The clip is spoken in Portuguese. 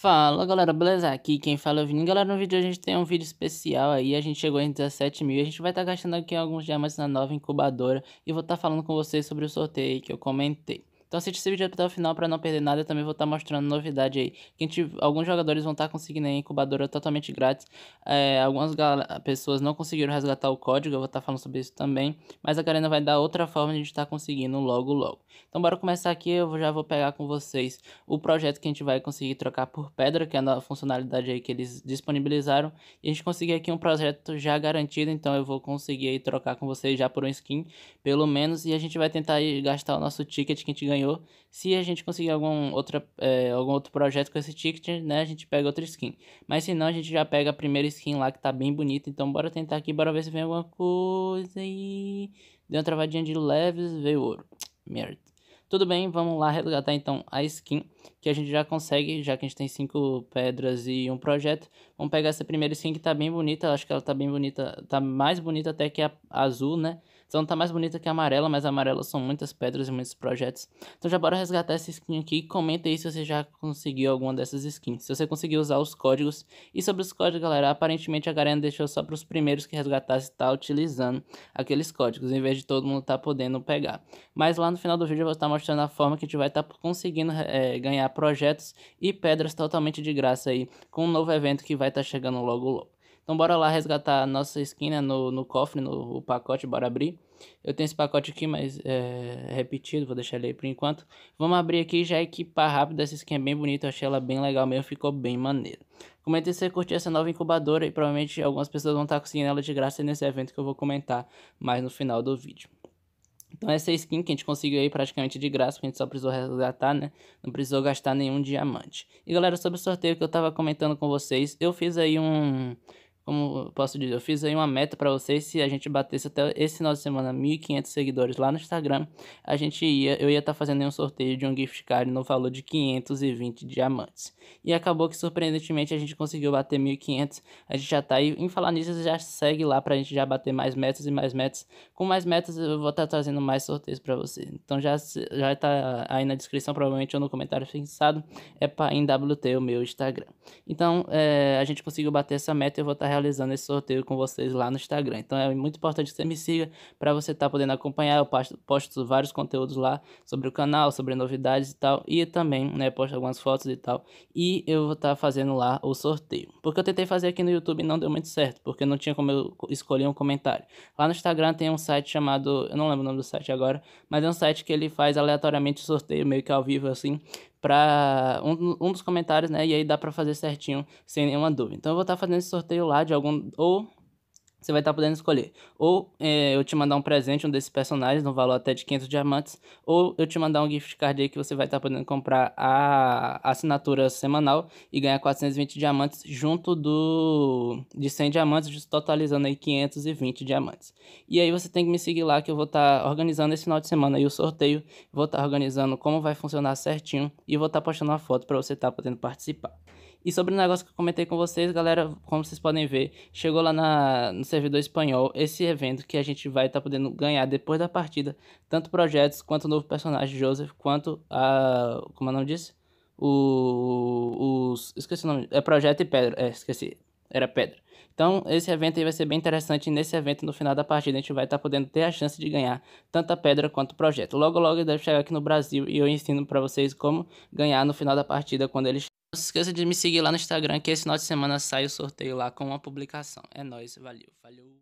Fala galera, beleza? Aqui quem fala é o Vini. Galera, no vídeo a gente tem um vídeo especial aí, a gente chegou em 17 mil, a gente vai estar tá gastando aqui alguns diamantes na nova incubadora e vou estar tá falando com vocês sobre o sorteio que eu comentei. Então assiste esse vídeo até o final para não perder nada. Eu também vou estar tá mostrando novidade aí. Quem tiver, alguns jogadores vão estar tá conseguindo a incubadora totalmente grátis. É, algumas pessoas não conseguiram resgatar o código, eu vou estar tá falando sobre isso também. Mas a Karina vai dar outra forma de a gente estar tá conseguindo logo logo. Então bora começar aqui, eu já vou pegar com vocês o projeto que a gente vai conseguir trocar por pedra, que é a funcionalidade aí que eles disponibilizaram. E a gente conseguiu aqui um projeto já garantido, então eu vou conseguir trocar com vocês já por um skin, pelo menos. E a gente vai tentar gastar o nosso ticket que a gente ganhou ganhou. Se a gente conseguir algum, outra, é, algum outro projeto com esse ticket, né, a gente pega outra skin. Mas se não, a gente já pega a primeira skin lá que tá bem bonita. Então bora tentar aqui, bora ver se vem alguma coisa e... Deu uma travadinha de leves, veio ouro. Merda. Tudo bem, vamos lá resgatar então a skin que a gente já consegue, já que a gente tem cinco pedras e um projeto. Vamos pegar essa primeira skin que tá bem bonita, acho que ela tá bem bonita, tá mais bonita até que a azul, né? Então tá mais bonita que a amarela, mas amarelas amarela são muitas pedras e muitos projetos. Então já bora resgatar essa skin aqui. Comenta aí se você já conseguiu alguma dessas skins. Se você conseguiu usar os códigos. E sobre os códigos, galera, aparentemente a Garena deixou só para os primeiros que resgatassem estar tá utilizando aqueles códigos, em vez de todo mundo estar tá podendo pegar. Mas lá no final do vídeo eu vou estar tá mostrando a forma que a gente vai estar tá conseguindo é, ganhar projetos e pedras totalmente de graça aí, com um novo evento que vai estar tá chegando logo logo. Então bora lá resgatar a nossa skin né, no, no cofre, no, pacote, bora abrir. Eu tenho esse pacote aqui, mas é repetido, vou deixar ele aí por enquanto. Vamos abrir aqui e já equipar rápido essa skin é bem bonita, eu achei ela bem legal mesmo, ficou bem maneiro. Comentei se você curtiu essa nova incubadora e provavelmente algumas pessoas vão estar conseguindo ela de graça nesse evento que eu vou comentar mais no final do vídeo. Então essa é skin que a gente conseguiu aí praticamente de graça, porque a gente só precisou resgatar, né? Não precisou gastar nenhum diamante. E galera, sobre o sorteio que eu tava comentando com vocês, eu fiz aí um como posso dizer, eu fiz aí uma meta para vocês, se a gente batesse até esse final de semana 1.500 seguidores lá no Instagram, a gente ia, eu ia estar tá fazendo um sorteio de um gift card no valor de 520 diamantes. E acabou que surpreendentemente a gente conseguiu bater 1.500, a gente já tá aí, em falar nisso, já segue lá pra gente já bater mais metas e mais metas. Com mais metas eu vou estar tá trazendo mais sorteios para você. Então já, já tá aí na descrição, provavelmente, ou no comentário fixado, é pra, em WT o meu Instagram. Então é, a gente conseguiu bater essa meta e eu vou estar tá realizando esse sorteio com vocês lá no Instagram. Então é muito importante que você me siga para você estar tá podendo acompanhar. Eu posto, posto, vários conteúdos lá sobre o canal, sobre novidades e tal. E também, né, posto algumas fotos e tal. E eu vou estar tá fazendo lá o sorteio. Porque eu tentei fazer aqui no YouTube e não deu muito certo, porque não tinha como eu escolher um comentário. Lá no Instagram tem um site chamado, eu não lembro o nome do site agora, mas é um site que ele faz aleatoriamente sorteio meio que ao vivo assim para um, um dos comentários, né? E aí dá para fazer certinho, sem nenhuma dúvida. Então eu vou estar tá fazendo esse sorteio lá de algum ou você vai estar tá podendo escolher. Ou é, eu te mandar um presente, um desses personagens, no valor até de 500 diamantes, ou eu te mandar um gift card aí que você vai estar tá podendo comprar a assinatura semanal e ganhar 420 diamantes junto do de 100 diamantes, totalizando aí 520 diamantes. E aí você tem que me seguir lá que eu vou estar tá organizando esse final de semana aí o sorteio, vou estar organizando como vai funcionar certinho e vou estar postando uma foto para você estar podendo participar. E sobre o negócio que eu comentei com vocês, galera, como vocês podem ver, chegou lá na, no servidor espanhol esse evento que a gente vai estar tá podendo ganhar depois da partida, tanto projetos quanto o novo personagem Joseph, quanto a. Como eu é não disse? O. Os. Esqueci o nome. É Projeto e Pedra. É, esqueci. Era Pedra. Então, esse evento aí vai ser bem interessante. nesse evento, no final da partida, a gente vai estar tá podendo ter a chance de ganhar tanto a pedra quanto o projeto. Logo, logo deve chegar aqui no Brasil e eu ensino para vocês como ganhar no final da partida quando ele se esqueça de me seguir lá no Instagram, que esse final de semana sai o sorteio lá com uma publicação. É nóis, valeu. Falou.